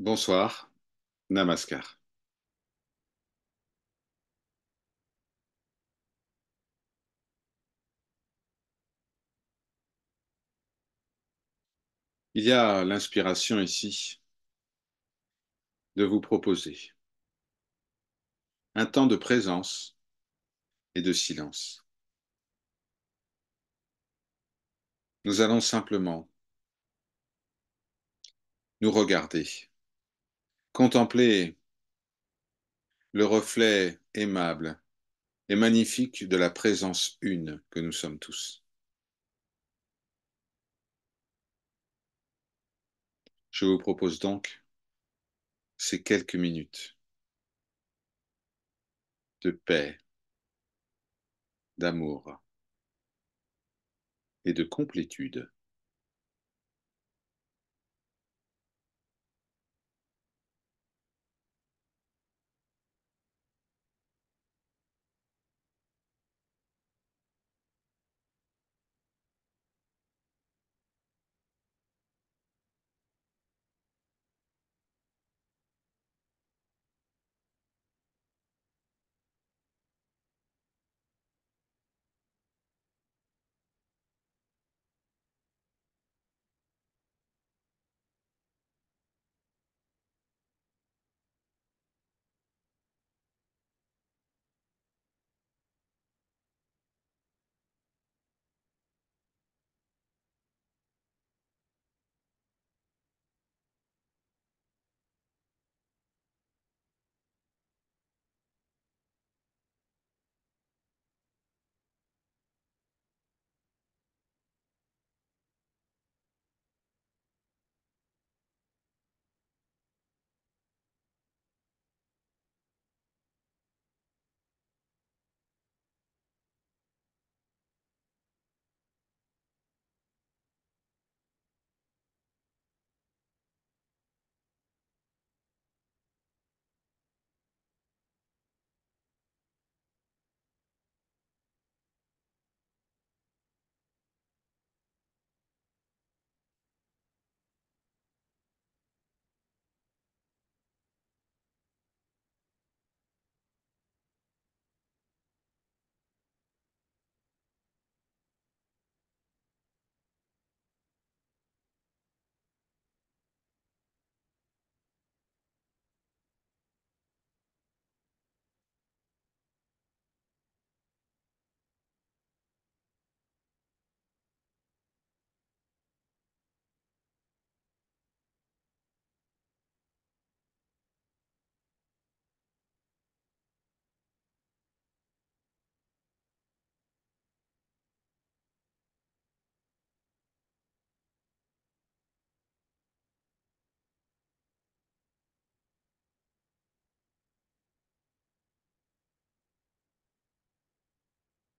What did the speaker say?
Bonsoir. Namaskar. Il y a l'inspiration ici de vous proposer un temps de présence et de silence. Nous allons simplement nous regarder Contemplez le reflet aimable et magnifique de la présence une que nous sommes tous. Je vous propose donc ces quelques minutes de paix, d'amour et de complétude.